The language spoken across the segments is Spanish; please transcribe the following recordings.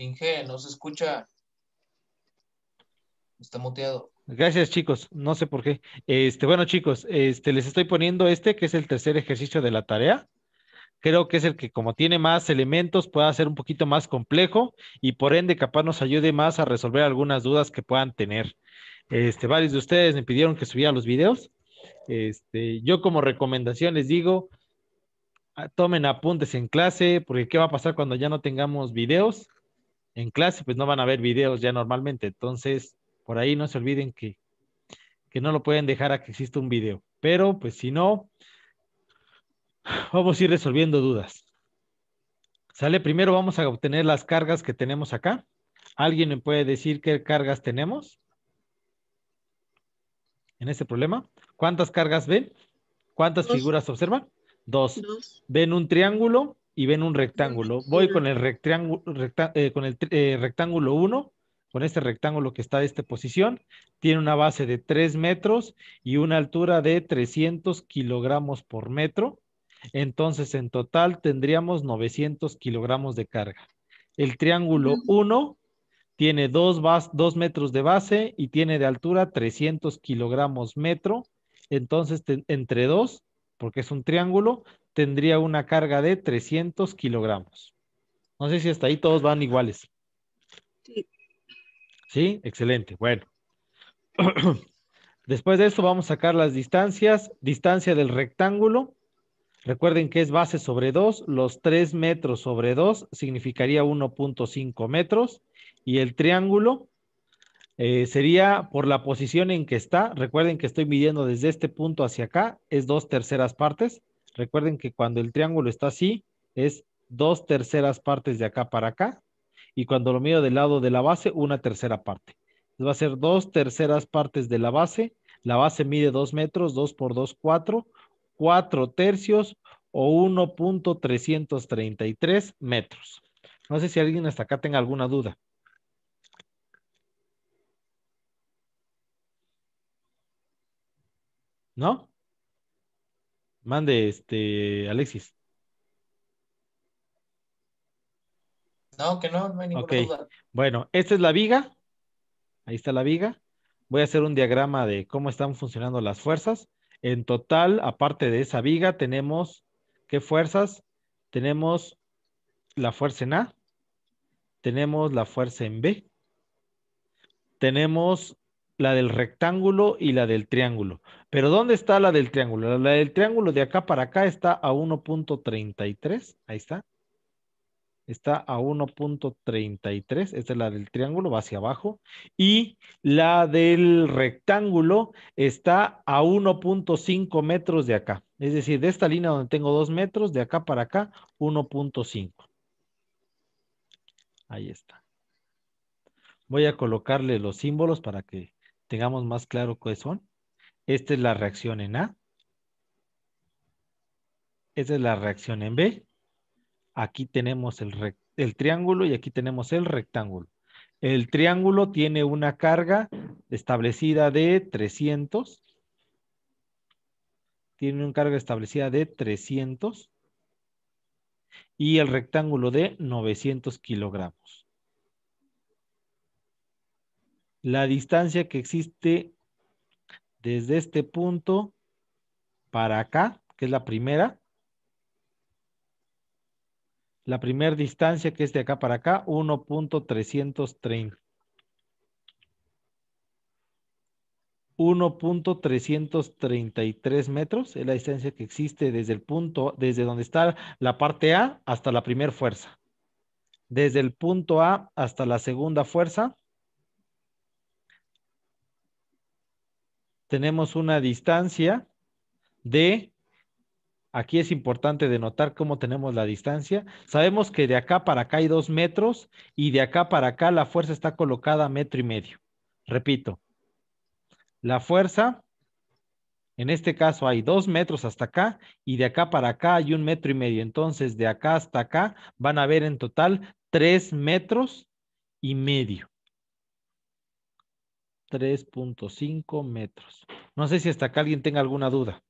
Pinge, no se escucha. Está muteado. Gracias, chicos. No sé por qué. Este, bueno, chicos, este, les estoy poniendo este, que es el tercer ejercicio de la tarea. Creo que es el que, como tiene más elementos, pueda ser un poquito más complejo y por ende capaz nos ayude más a resolver algunas dudas que puedan tener. Este, varios de ustedes me pidieron que subiera los videos. Este, yo como recomendación les digo, tomen apuntes en clase, porque qué va a pasar cuando ya no tengamos videos en clase, pues no van a ver videos ya normalmente. Entonces, por ahí no se olviden que, que no lo pueden dejar a que exista un video. Pero, pues si no, vamos a ir resolviendo dudas. Sale primero, vamos a obtener las cargas que tenemos acá. ¿Alguien me puede decir qué cargas tenemos? En este problema. ¿Cuántas cargas ven? ¿Cuántas figuras observan? Dos. Ven un triángulo y ven un rectángulo. Voy con el, rectángulo, eh, con el eh, rectángulo 1, con este rectángulo que está de esta posición. Tiene una base de 3 metros y una altura de 300 kilogramos por metro. Entonces, en total tendríamos 900 kilogramos de carga. El triángulo 1 tiene 2 dos dos metros de base y tiene de altura 300 kilogramos metro. Entonces, entre 2 porque es un triángulo, tendría una carga de 300 kilogramos. No sé si hasta ahí todos van iguales. Sí. Sí, excelente. Bueno. Después de eso vamos a sacar las distancias. Distancia del rectángulo. Recuerden que es base sobre 2. Los 3 metros sobre 2 significaría 1.5 metros. Y el triángulo eh, sería por la posición en que está. Recuerden que estoy midiendo desde este punto hacia acá. Es dos terceras partes. Recuerden que cuando el triángulo está así, es dos terceras partes de acá para acá. Y cuando lo mido del lado de la base, una tercera parte. va a ser dos terceras partes de la base. La base mide dos metros, dos por dos, cuatro. Cuatro tercios o 1.333 metros. No sé si alguien hasta acá tenga alguna duda. ¿No? Mande, este, Alexis. No, que no, no hay ninguna duda. Bueno, esta es la viga. Ahí está la viga. Voy a hacer un diagrama de cómo están funcionando las fuerzas. En total, aparte de esa viga, tenemos qué fuerzas. Tenemos la fuerza en A, tenemos la fuerza en B, tenemos la del rectángulo y la del triángulo. Pero ¿dónde está la del triángulo? La del triángulo de acá para acá está a 1.33. Ahí está. Está a 1.33. Esta es la del triángulo, va hacia abajo. Y la del rectángulo está a 1.5 metros de acá. Es decir, de esta línea donde tengo 2 metros, de acá para acá, 1.5. Ahí está. Voy a colocarle los símbolos para que tengamos más claro cuáles son. Esta es la reacción en A. Esta es la reacción en B. Aquí tenemos el, el triángulo y aquí tenemos el rectángulo. El triángulo tiene una carga establecida de 300. Tiene una carga establecida de 300. Y el rectángulo de 900 kilogramos la distancia que existe desde este punto para acá, que es la primera. La primera distancia que es de acá para acá, 1.330. 1.333 metros es la distancia que existe desde el punto, desde donde está la parte A hasta la primera fuerza. Desde el punto A hasta la segunda fuerza, tenemos una distancia de, aquí es importante denotar cómo tenemos la distancia, sabemos que de acá para acá hay dos metros y de acá para acá la fuerza está colocada a metro y medio. Repito, la fuerza, en este caso hay dos metros hasta acá y de acá para acá hay un metro y medio. Entonces de acá hasta acá van a haber en total tres metros y medio. 3.5 metros. No sé si hasta acá alguien tenga alguna duda.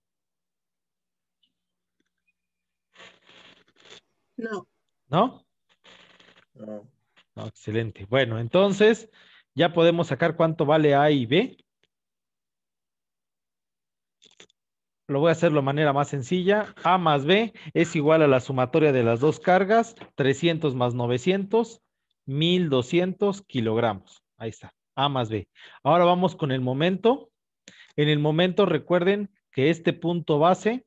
No. ¿No? No. excelente. Bueno, entonces ya podemos sacar cuánto vale A y B. Lo voy a hacer de manera más sencilla. A más B es igual a la sumatoria de las dos cargas, 300 más 900, 1200 kilogramos. Ahí está. A más B. Ahora vamos con el momento. En el momento recuerden que este punto base,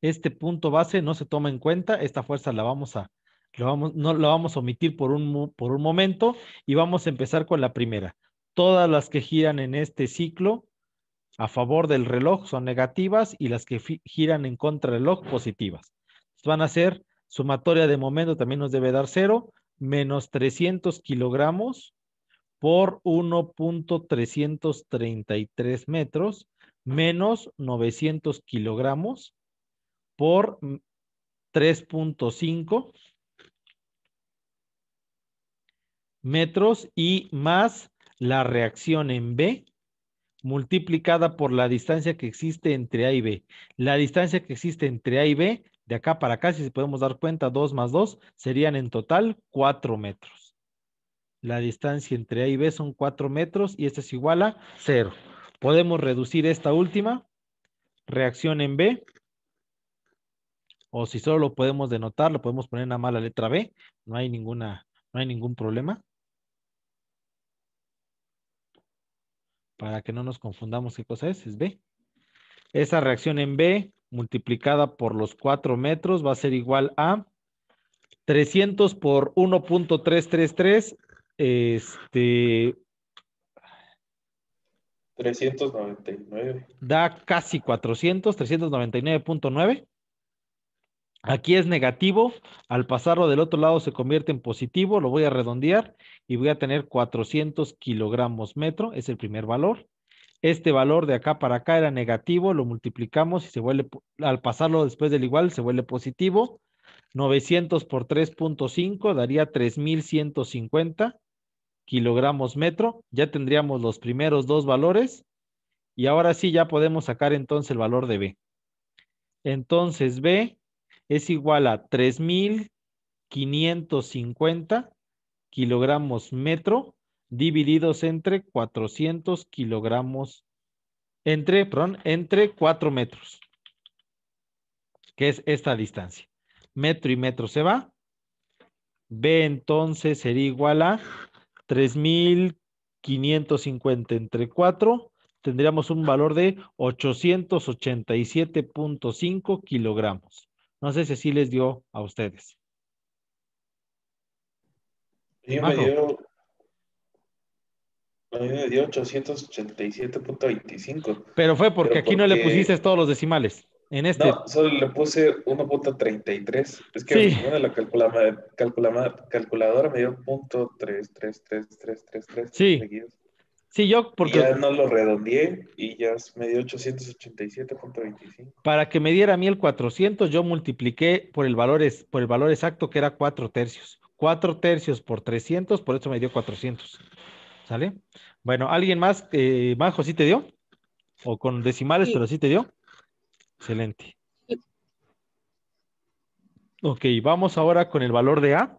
este punto base no se toma en cuenta, esta fuerza la vamos a, vamos, no, la vamos a omitir por un, por un momento y vamos a empezar con la primera. Todas las que giran en este ciclo a favor del reloj son negativas y las que giran en contra del reloj positivas. Van a ser sumatoria de momento también nos debe dar cero, menos 300 kilogramos por 1.333 metros menos 900 kilogramos por 3.5 metros y más la reacción en B multiplicada por la distancia que existe entre A y B. La distancia que existe entre A y B, de acá para acá, si podemos dar cuenta, 2 más 2, serían en total 4 metros. La distancia entre A y B son 4 metros y esta es igual a 0. Podemos reducir esta última reacción en B. O si solo lo podemos denotar, lo podemos poner nada más la letra B. No hay, ninguna, no hay ningún problema. Para que no nos confundamos qué cosa es, es B. Esa reacción en B multiplicada por los 4 metros va a ser igual a 300 por 1.333 este. 399. Da casi 400, 399.9. Aquí es negativo, al pasarlo del otro lado se convierte en positivo, lo voy a redondear y voy a tener 400 kilogramos metro, es el primer valor. Este valor de acá para acá era negativo, lo multiplicamos y se vuelve, al pasarlo después del igual, se vuelve positivo. 900 por 3.5 daría 3150 kilogramos metro, ya tendríamos los primeros dos valores y ahora sí ya podemos sacar entonces el valor de B. Entonces B es igual a 3,550 kilogramos metro divididos entre 400 kilogramos, entre, perdón, entre 4 metros, que es esta distancia. Metro y metro se va. B entonces sería igual a 3,550 entre 4, tendríamos un valor de 887.5 kilogramos. No sé si así les dio a ustedes. me a mí me dio 887.25. Pero fue porque aquí no le pusiste todos los decimales. En este. No, solo le puse 1.33. Es que la calculadora, me dio sí. seguidos. Sí, yo porque... ya no lo redondeé y ya me dio 887.25. Para que me diera a mí el 400, yo multipliqué por el valor, es, por el valor exacto que era 4 tercios. 4 tercios por 300, por eso me dio 400. ¿Sale? Bueno, ¿alguien más? Eh, ¿Majo sí te dio? ¿O con decimales, pero sí te dio? Excelente. Ok, vamos ahora con el valor de A.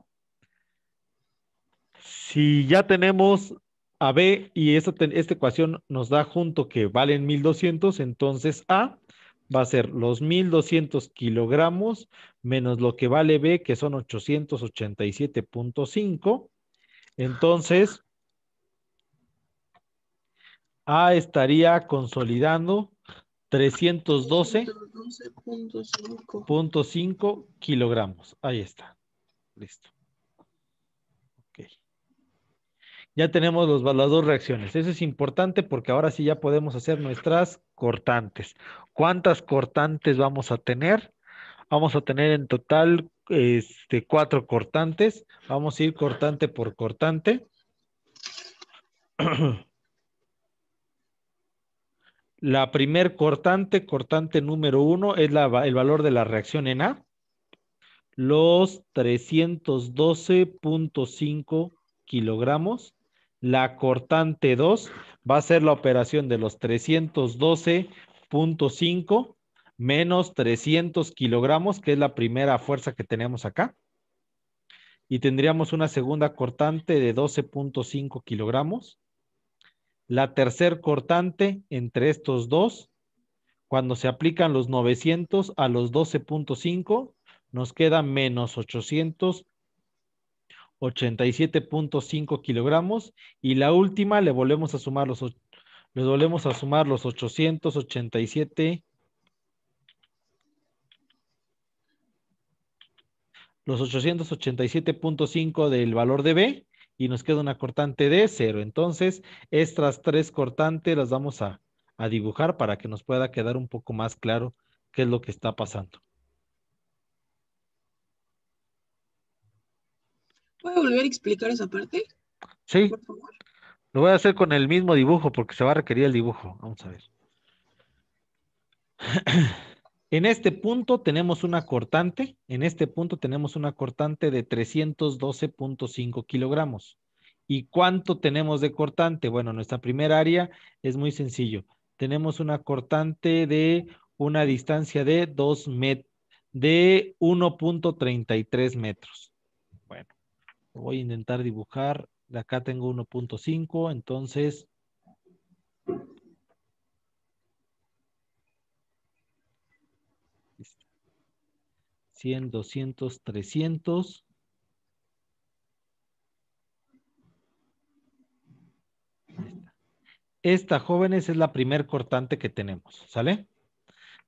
Si ya tenemos a B y esta, esta ecuación nos da junto que valen 1200, entonces A va a ser los 1200 kilogramos menos lo que vale B, que son 887.5. Entonces, A estaría consolidando 312.5 kilogramos. Ahí está. Listo. Ok. Ya tenemos los, las dos reacciones. Eso es importante porque ahora sí ya podemos hacer nuestras cortantes. ¿Cuántas cortantes vamos a tener? Vamos a tener en total este, cuatro cortantes. Vamos a ir cortante por cortante. La primer cortante, cortante número uno, es el valor de la reacción en A, los 312.5 kilogramos. La cortante 2 va a ser la operación de los 312.5 menos 300 kilogramos, que es la primera fuerza que tenemos acá. Y tendríamos una segunda cortante de 12.5 kilogramos la tercer cortante entre estos dos, cuando se aplican los 900 a los 12.5, nos queda menos 887.5 kilogramos y la última le volvemos a sumar los, le volvemos a sumar los 887 los 887.5 del valor de B y nos queda una cortante de cero. Entonces, estas tres cortantes las vamos a, a dibujar para que nos pueda quedar un poco más claro qué es lo que está pasando. ¿Puedo volver a explicar esa parte? Sí. Lo voy a hacer con el mismo dibujo porque se va a requerir el dibujo. Vamos a ver. En este punto tenemos una cortante, en este punto tenemos una cortante de 312.5 kilogramos. ¿Y cuánto tenemos de cortante? Bueno, nuestra primera área es muy sencillo. Tenemos una cortante de una distancia de 2 met de 1.33 metros. Bueno, voy a intentar dibujar. acá tengo 1.5, entonces 100, 200, 300. Esta, jóvenes, es la primer cortante que tenemos, ¿sale?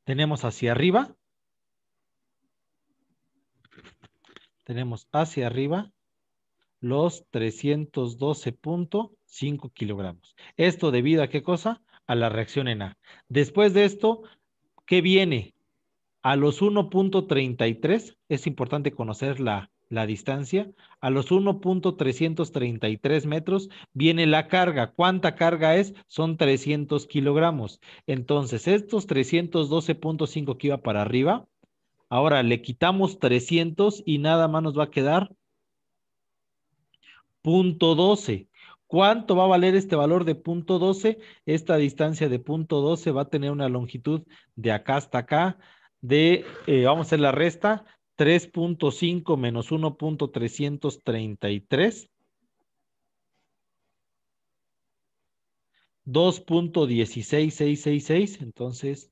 Tenemos hacia arriba. Tenemos hacia arriba los 312.5 kilogramos. Esto debido a qué cosa? A la reacción en A. Después de esto, ¿qué viene? A los 1.33 es importante conocer la, distancia. A los 1.333 metros viene la carga. ¿Cuánta carga es? Son 300 kilogramos. Entonces, estos 312.5 que iba para arriba, ahora le quitamos 300 y nada más nos va a quedar punto 12. ¿Cuánto va a valer este valor de punto 12? Esta distancia de punto 12 va a tener una longitud de acá hasta acá de, eh, vamos a hacer la resta, 3.5 menos 1.333. 2.16666, entonces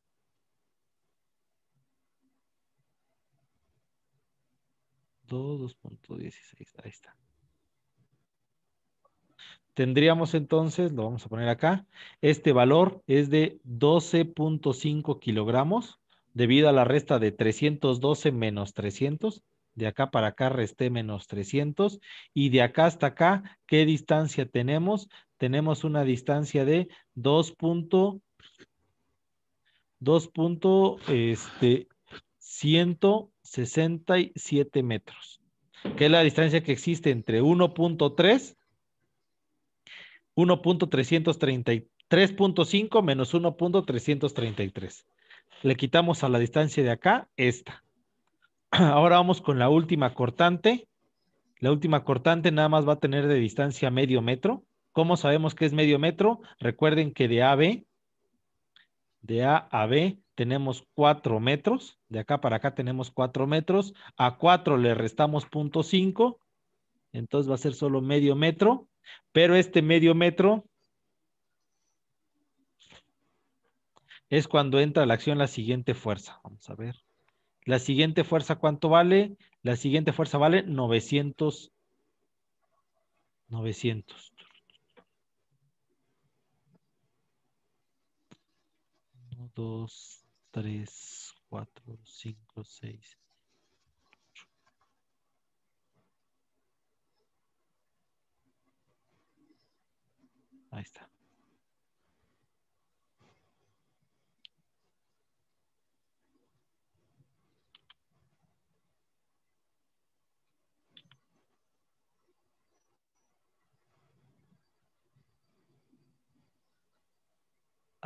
2.16, ahí está. Tendríamos entonces, lo vamos a poner acá, este valor es de 12.5 kilogramos debido a la resta de 312 menos 300, de acá para acá resté menos 300 y de acá hasta acá, ¿qué distancia tenemos? Tenemos una distancia de 2. 2. Este, 167 metros, que es la distancia que existe entre 1.3, 1.333.5 menos 1.333 le quitamos a la distancia de acá esta. Ahora vamos con la última cortante. La última cortante nada más va a tener de distancia medio metro. ¿Cómo sabemos que es medio metro? Recuerden que de A a B, de A a B tenemos 4 metros. De acá para acá tenemos 4 metros. A 4 le restamos 0.5. Entonces va a ser solo medio metro. Pero este medio metro es cuando entra la acción la siguiente fuerza, vamos a ver. La siguiente fuerza ¿cuánto vale? La siguiente fuerza vale 900 900 1, 2 3 4 5 6 Ahí está.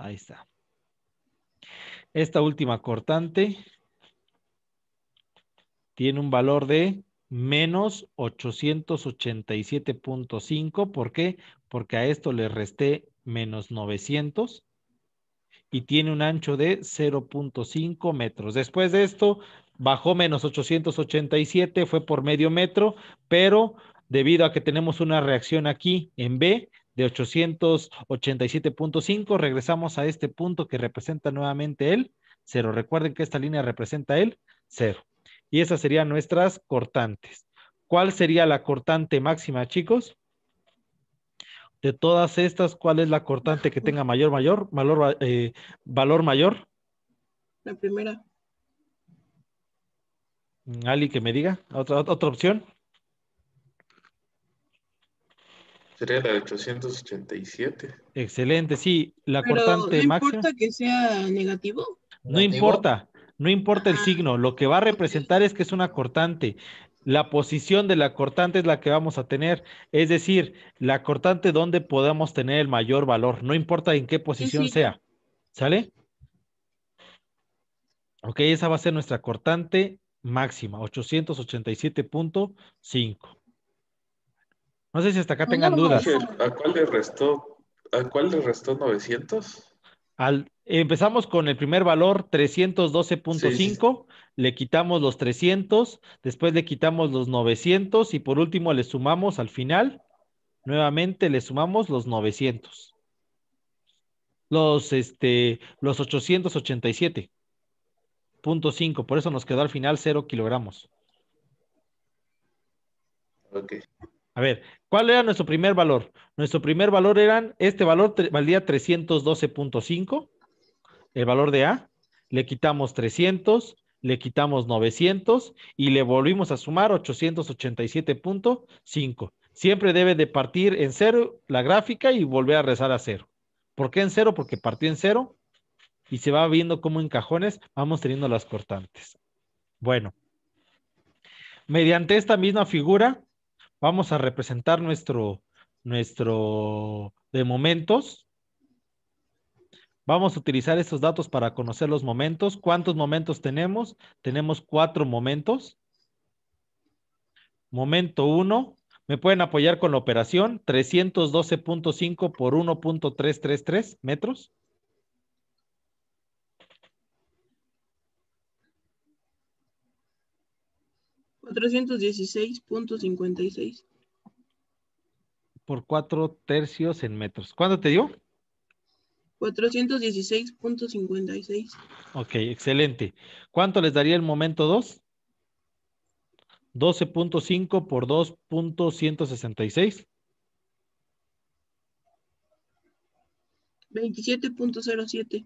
Ahí está. Esta última cortante tiene un valor de menos 887.5. ¿Por qué? Porque a esto le resté menos 900 y tiene un ancho de 0.5 metros. Después de esto, bajó menos 887, fue por medio metro, pero debido a que tenemos una reacción aquí en B, de 887.5. Regresamos a este punto que representa nuevamente el cero. Recuerden que esta línea representa el cero. Y esas serían nuestras cortantes. ¿Cuál sería la cortante máxima, chicos? De todas estas, ¿cuál es la cortante que tenga mayor, mayor, valor, eh, valor mayor? La primera. Mm, Ali, que me diga. ¿Otra, otra opción? Sería la 887. Excelente, sí, la cortante máxima. ¿No importa que sea negativo? No importa, no importa el ah. signo, lo que va a representar es que es una cortante. La posición de la cortante es la que vamos a tener, es decir, la cortante donde podamos tener el mayor valor, no importa en qué posición sea. ¿Sale? Ok, esa va a ser nuestra cortante máxima, 887.5. No sé si hasta acá tengan dudas. ¿A cuál le restó? le 900? Al, empezamos con el primer valor 312.5, le quitamos los 300, después le quitamos los 900 y por último le sumamos al final, nuevamente le sumamos los 900. Los, este, los 887.5, por eso nos quedó al final 0 kilogramos. Ok. A ver, ¿cuál era nuestro primer valor? Nuestro primer valor eran, este valor valía 312.5, el valor de A, le quitamos 300, le quitamos 900 y le volvimos a sumar 887.5. Siempre debe de partir en cero la gráfica y volver a rezar a cero. ¿Por qué en cero? Porque partió en cero y se va viendo cómo en cajones vamos teniendo las cortantes. Bueno, mediante esta misma figura vamos a representar nuestro, nuestro de momentos. Vamos a utilizar estos datos para conocer los momentos. ¿Cuántos momentos tenemos? Tenemos cuatro momentos. Momento 1. ¿Me pueden apoyar con la operación? 312.5 por 1.333 metros. 416.56. Por cuatro tercios en metros. ¿Cuánto te dio? 416.56. Ok, excelente. ¿Cuánto les daría el momento 2? 12.5 por 2.166. 27.07.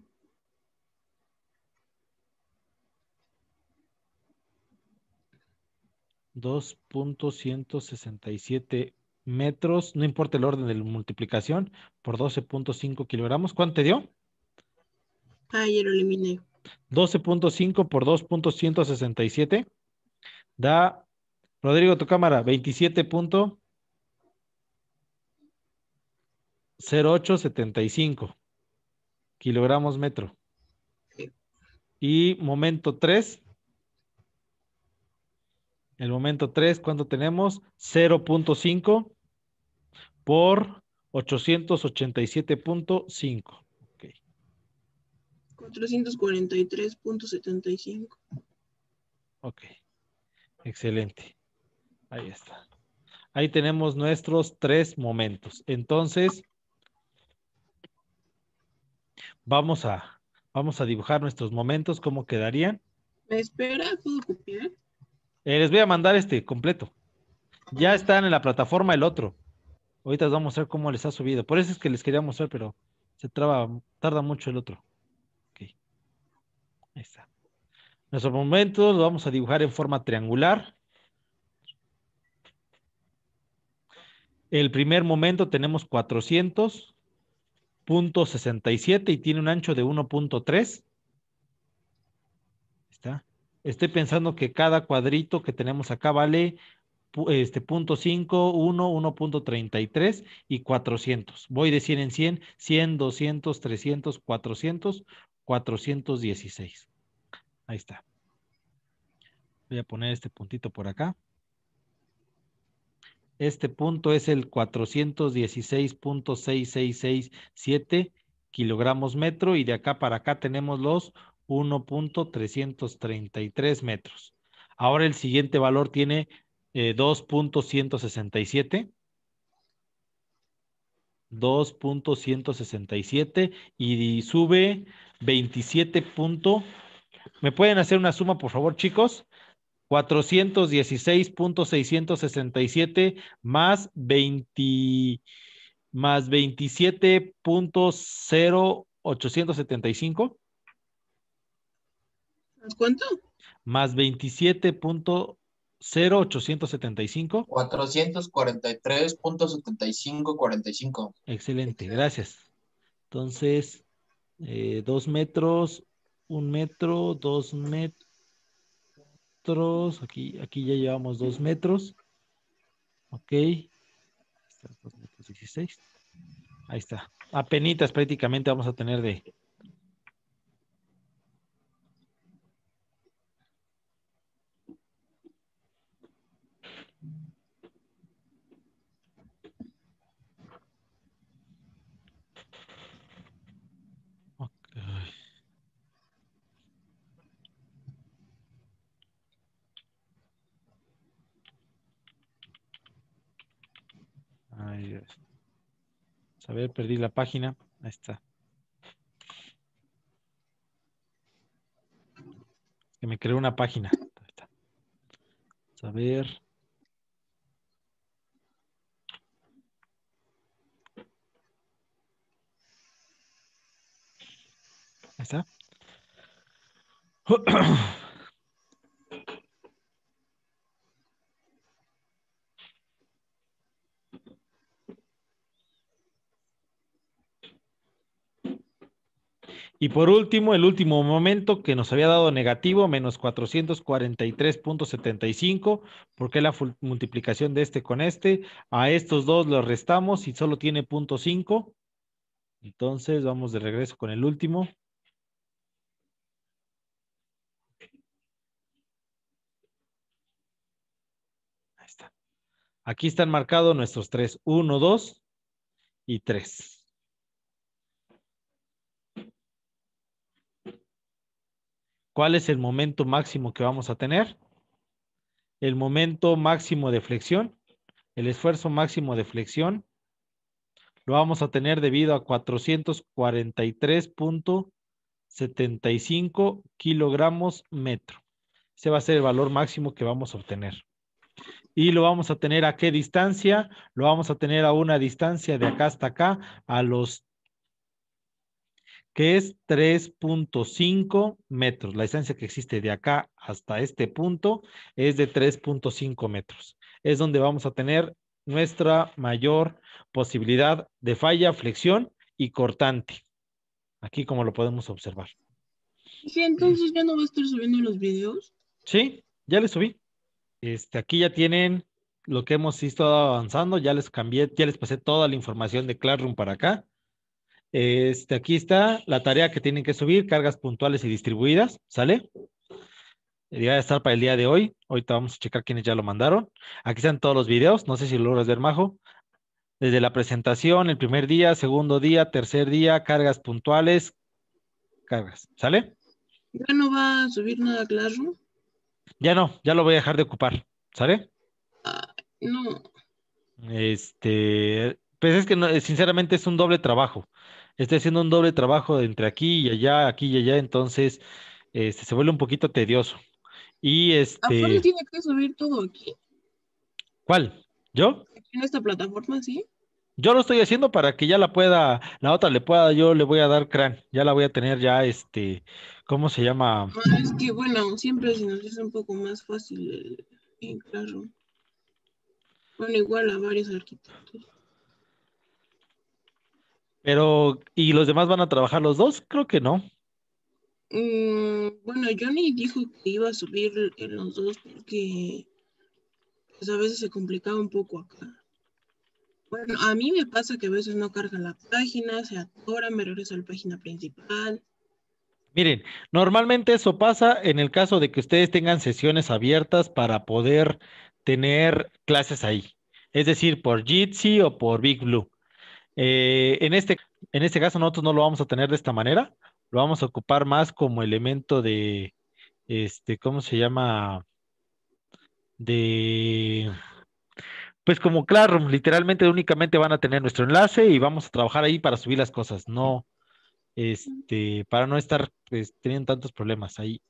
2.167 metros, no importa el orden de la multiplicación, por 12.5 kilogramos. ¿Cuánto te dio? ayer ah, lo eliminé. 12.5 por 2.167 da, Rodrigo, tu cámara, 27.0875 kilogramos metro. Y momento 3, el momento 3, ¿cuánto tenemos? 0.5 por 887.5. 443.75. Ok. Excelente. Ahí está. Ahí tenemos nuestros tres momentos. Entonces, vamos a, vamos a dibujar nuestros momentos, ¿cómo quedarían? ¿Me espera? ¿Puedo copiar? Eh, les voy a mandar este completo. Ya están en la plataforma el otro. Ahorita les voy a mostrar cómo les ha subido. Por eso es que les quería mostrar, pero se traba, tarda mucho el otro. Ahí está. Nuestros momentos lo vamos a dibujar en forma triangular. El primer momento tenemos 400.67 y tiene un ancho de 1.3 estoy pensando que cada cuadrito que tenemos acá vale este, punto 5, 1, 1.33 y 400. Voy de 100 en 100, 100, 200, 300, 400, 416. Ahí está. Voy a poner este puntito por acá. Este punto es el 416.6667 kilogramos metro y de acá para acá tenemos los 1.333 metros. Ahora el siguiente valor tiene 2.167. Eh, 2.167 y sube 27. ¿Me pueden hacer una suma, por favor, chicos? 416.667 más 20 más 27.0875 ¿Cuánto? Más 27.0875. 443.7545. Excelente, gracias. Entonces, eh, dos metros, un metro, dos metros. Aquí, aquí ya llevamos dos metros. Ok. Ahí está. Apenitas prácticamente vamos a tener de, A ver, perdí la página. Ahí está. Que me creó una página. Ahí está. A ver. Ahí está. Y por último, el último momento que nos había dado negativo, menos 443.75, porque la multiplicación de este con este, a estos dos los restamos y solo tiene punto 5. Entonces vamos de regreso con el último. Ahí está. Aquí están marcados nuestros tres, 1, 2 y 3. ¿Cuál es el momento máximo que vamos a tener? El momento máximo de flexión, el esfuerzo máximo de flexión, lo vamos a tener debido a 443.75 kilogramos metro. Ese va a ser el valor máximo que vamos a obtener. Y lo vamos a tener a qué distancia? Lo vamos a tener a una distancia de acá hasta acá, a los que es 3.5 metros. La distancia que existe de acá hasta este punto es de 3.5 metros. Es donde vamos a tener nuestra mayor posibilidad de falla, flexión y cortante. Aquí como lo podemos observar. Sí, entonces ya no va a estar subiendo los videos. Sí, ya les subí. Este, aquí ya tienen lo que hemos estado avanzando. Ya les cambié, ya les pasé toda la información de Classroom para acá. Este, aquí está la tarea que tienen que subir, cargas puntuales y distribuidas, ¿sale? Debe estar para el día de hoy. Ahorita vamos a checar quiénes ya lo mandaron. Aquí están todos los videos, no sé si lo logras ver, Majo. Desde la presentación, el primer día, segundo día, tercer día, cargas puntuales, cargas, ¿sale? ¿Ya no va a subir nada claro. Ya no, ya lo voy a dejar de ocupar, ¿sale? no. Este, pues es que no, sinceramente es un doble trabajo está haciendo un doble trabajo entre aquí y allá, aquí y allá, entonces este, se vuelve un poquito tedioso. Y este... ¿A tiene que subir todo aquí? ¿Cuál? ¿Yo? En esta plataforma, sí. Yo lo estoy haciendo para que ya la pueda, la otra le pueda, yo le voy a dar crán, ya la voy a tener ya, este, ¿cómo se llama? Ah, es que bueno, siempre se nos es un poco más fácil En el Bueno, igual a varios arquitectos. Pero, ¿y los demás van a trabajar los dos? Creo que no. Mm, bueno, Johnny dijo que iba a subir los dos porque pues, a veces se complicaba un poco acá. Bueno, a mí me pasa que a veces no cargan la página, se atora, me regreso a la página principal. Miren, normalmente eso pasa en el caso de que ustedes tengan sesiones abiertas para poder tener clases ahí. Es decir, por Jitsi o por Big Blue. Eh, en, este, en este caso nosotros no lo vamos a tener de esta manera, lo vamos a ocupar más como elemento de, este, ¿cómo se llama? De, pues como claro literalmente únicamente van a tener nuestro enlace y vamos a trabajar ahí para subir las cosas, no, este, para no estar pues, teniendo tantos problemas ahí.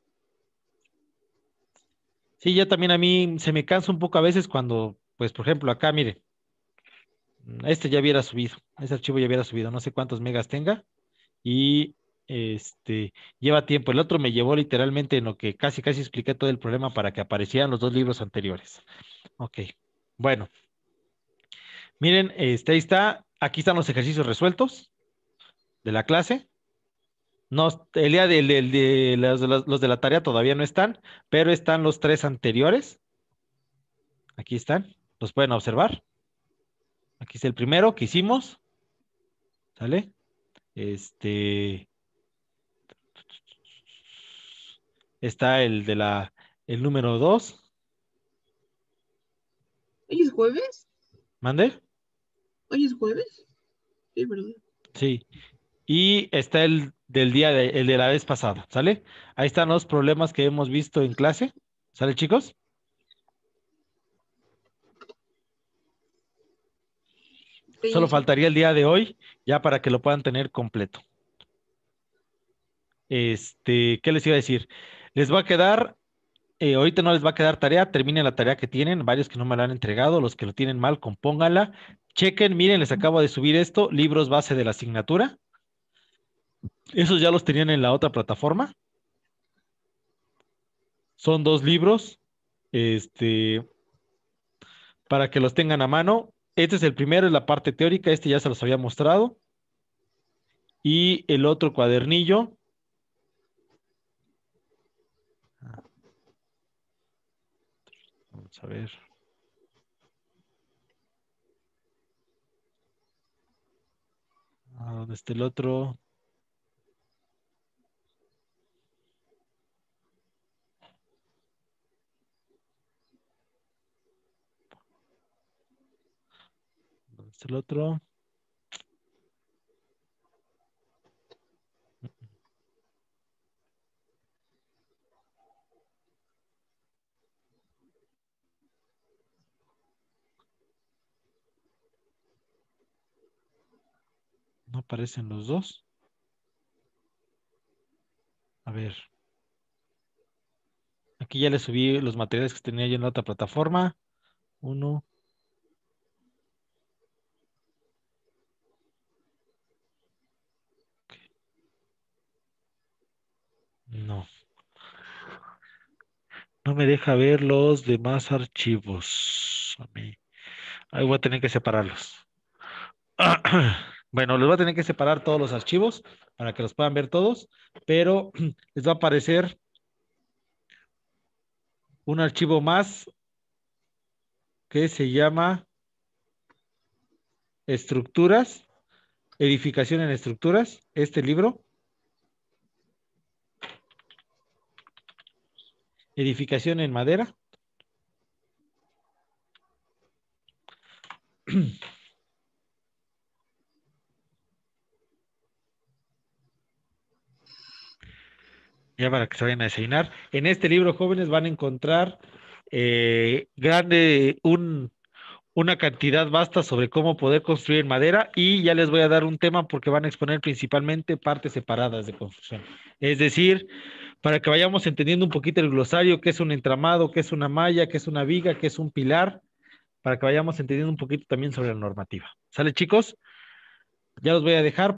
Sí, ya también a mí se me cansa un poco a veces cuando, pues por ejemplo acá, mire, Mm, este ya hubiera subido, ese archivo ya hubiera subido, no sé cuántos megas tenga y este lleva tiempo. El otro me llevó literalmente en lo que casi casi expliqué todo el problema para que aparecieran los dos libros anteriores. Ok, bueno. Miren, este, ahí está, aquí están los ejercicios resueltos de la clase. No, el día de, los de la tarea todavía no están, pero están los tres anteriores. Aquí están, los pueden observar. Aquí está el primero que hicimos. ¿Sale? Este. Está el de la. El número dos. ¿Hoy es jueves? ¿Mande? ¿Hoy es jueves? Sí, verdad. Sí. Y está el del día de, el de la vez pasada, ¿sale? Ahí están los problemas que hemos visto en clase. ¿Sale, chicos? Solo faltaría el día de hoy, ya para que lo puedan tener completo. Este, ¿qué les iba a decir? Les va a quedar, eh, ahorita no les va a quedar tarea, terminen la tarea que tienen, varios que no me la han entregado, los que lo tienen mal, compónganla, chequen, miren, les acabo de subir esto, libros base de la asignatura. Esos ya los tenían en la otra plataforma. Son dos libros, este, para que los tengan a mano. Este es el primero, es la parte teórica, este ya se los había mostrado. Y el otro cuadernillo. Vamos a ver. Ah, ¿Dónde está el otro? el otro? ¿No aparecen los dos? A ver. Aquí ya le subí los materiales que tenía yo en la otra plataforma. Uno, No. No me deja ver los demás archivos. A mí. Ahí voy a tener que separarlos. Bueno, les voy a tener que separar todos los archivos para que los puedan ver todos, pero les va a aparecer un archivo más que se llama Estructuras, Edificación en Estructuras, este libro. edificación en madera. Ya para que se vayan a desayunar. En este libro, jóvenes, van a encontrar eh, grande, una cantidad vasta sobre cómo poder construir madera y ya les voy a dar un tema porque van a exponer principalmente partes separadas de construcción. Es decir, para que vayamos entendiendo un poquito el glosario, qué es un entramado, qué es una malla, qué es una viga, qué es un pilar, para que vayamos entendiendo un poquito también sobre la normativa. ¿Sale chicos? Ya los voy a dejar.